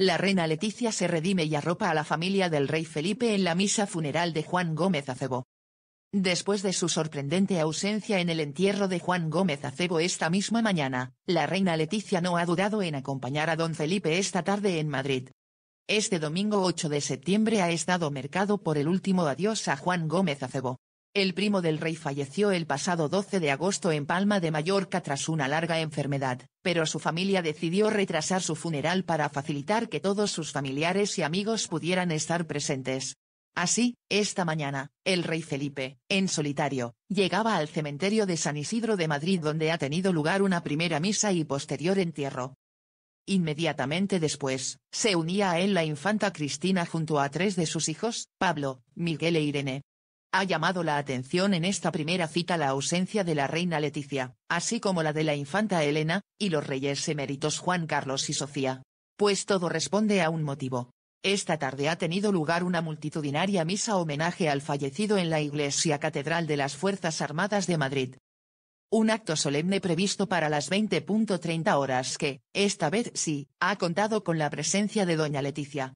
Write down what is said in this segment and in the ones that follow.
La reina Leticia se redime y arropa a la familia del rey Felipe en la misa funeral de Juan Gómez Acebo. Después de su sorprendente ausencia en el entierro de Juan Gómez Acebo esta misma mañana, la reina Leticia no ha dudado en acompañar a don Felipe esta tarde en Madrid. Este domingo 8 de septiembre ha estado mercado por el último adiós a Juan Gómez Acebo. El primo del rey falleció el pasado 12 de agosto en Palma de Mallorca tras una larga enfermedad, pero su familia decidió retrasar su funeral para facilitar que todos sus familiares y amigos pudieran estar presentes. Así, esta mañana, el rey Felipe, en solitario, llegaba al cementerio de San Isidro de Madrid donde ha tenido lugar una primera misa y posterior entierro. Inmediatamente después, se unía a él la infanta Cristina junto a tres de sus hijos, Pablo, Miguel e Irene, ha llamado la atención en esta primera cita la ausencia de la reina Leticia, así como la de la infanta Elena, y los reyes eméritos Juan Carlos y Sofía. Pues todo responde a un motivo. Esta tarde ha tenido lugar una multitudinaria misa homenaje al fallecido en la Iglesia Catedral de las Fuerzas Armadas de Madrid. Un acto solemne previsto para las 20.30 horas que, esta vez sí, ha contado con la presencia de doña Leticia,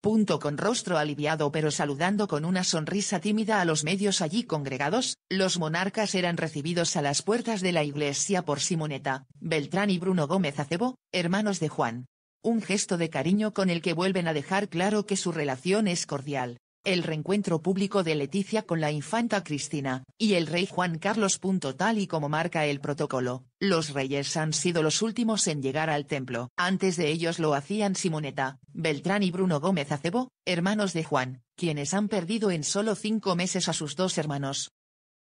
Punto con rostro aliviado pero saludando con una sonrisa tímida a los medios allí congregados, los monarcas eran recibidos a las puertas de la iglesia por Simoneta, Beltrán y Bruno Gómez Acebo, hermanos de Juan. Un gesto de cariño con el que vuelven a dejar claro que su relación es cordial el reencuentro público de Leticia con la infanta Cristina, y el rey Juan Carlos. Tal y como marca el protocolo, los reyes han sido los últimos en llegar al templo. Antes de ellos lo hacían Simoneta, Beltrán y Bruno Gómez Acebo, hermanos de Juan, quienes han perdido en solo cinco meses a sus dos hermanos.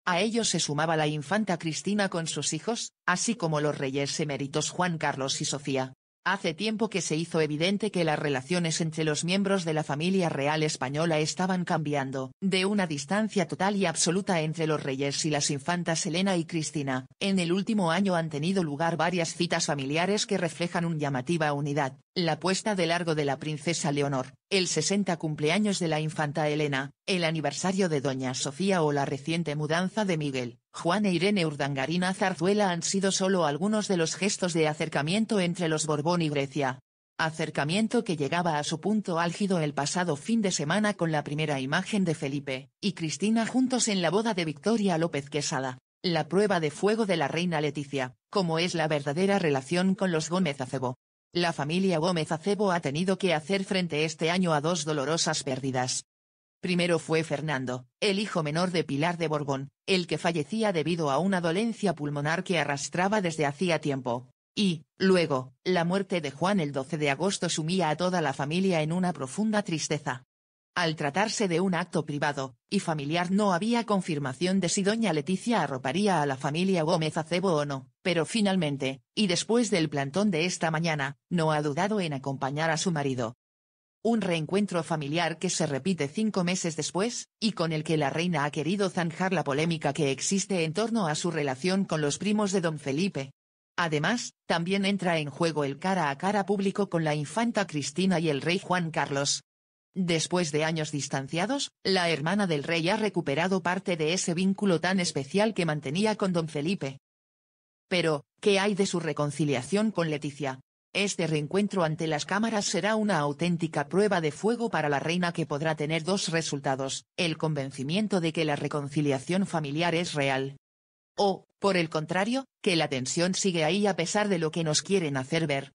A ellos se sumaba la infanta Cristina con sus hijos, así como los reyes eméritos Juan Carlos y Sofía, Hace tiempo que se hizo evidente que las relaciones entre los miembros de la familia real española estaban cambiando, de una distancia total y absoluta entre los reyes y las infantas Elena y Cristina. En el último año han tenido lugar varias citas familiares que reflejan una llamativa unidad, la puesta de largo de la princesa Leonor, el 60 cumpleaños de la infanta Elena, el aniversario de doña Sofía o la reciente mudanza de Miguel. Juan e Irene Urdangarina Zarzuela han sido solo algunos de los gestos de acercamiento entre los Borbón y Grecia. Acercamiento que llegaba a su punto álgido el pasado fin de semana con la primera imagen de Felipe y Cristina juntos en la boda de Victoria López Quesada, la prueba de fuego de la reina Leticia, como es la verdadera relación con los Gómez Acebo. La familia Gómez Acebo ha tenido que hacer frente este año a dos dolorosas pérdidas, Primero fue Fernando, el hijo menor de Pilar de Borbón, el que fallecía debido a una dolencia pulmonar que arrastraba desde hacía tiempo. Y, luego, la muerte de Juan el 12 de agosto sumía a toda la familia en una profunda tristeza. Al tratarse de un acto privado, y familiar no había confirmación de si doña Leticia arroparía a la familia Gómez Acebo o no, pero finalmente, y después del plantón de esta mañana, no ha dudado en acompañar a su marido, un reencuentro familiar que se repite cinco meses después, y con el que la reina ha querido zanjar la polémica que existe en torno a su relación con los primos de don Felipe. Además, también entra en juego el cara a cara público con la infanta Cristina y el rey Juan Carlos. Después de años distanciados, la hermana del rey ha recuperado parte de ese vínculo tan especial que mantenía con don Felipe. Pero, ¿qué hay de su reconciliación con Leticia, este reencuentro ante las cámaras será una auténtica prueba de fuego para la reina que podrá tener dos resultados, el convencimiento de que la reconciliación familiar es real. O, por el contrario, que la tensión sigue ahí a pesar de lo que nos quieren hacer ver.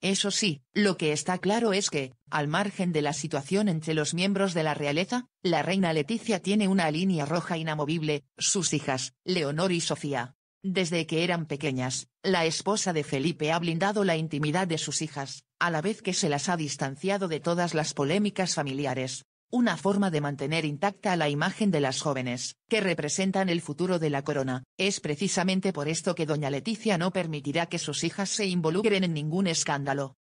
Eso sí, lo que está claro es que, al margen de la situación entre los miembros de la realeza, la reina Leticia tiene una línea roja inamovible, sus hijas, Leonor y Sofía. Desde que eran pequeñas, la esposa de Felipe ha blindado la intimidad de sus hijas, a la vez que se las ha distanciado de todas las polémicas familiares, una forma de mantener intacta la imagen de las jóvenes, que representan el futuro de la corona. Es precisamente por esto que doña Leticia no permitirá que sus hijas se involucren en ningún escándalo,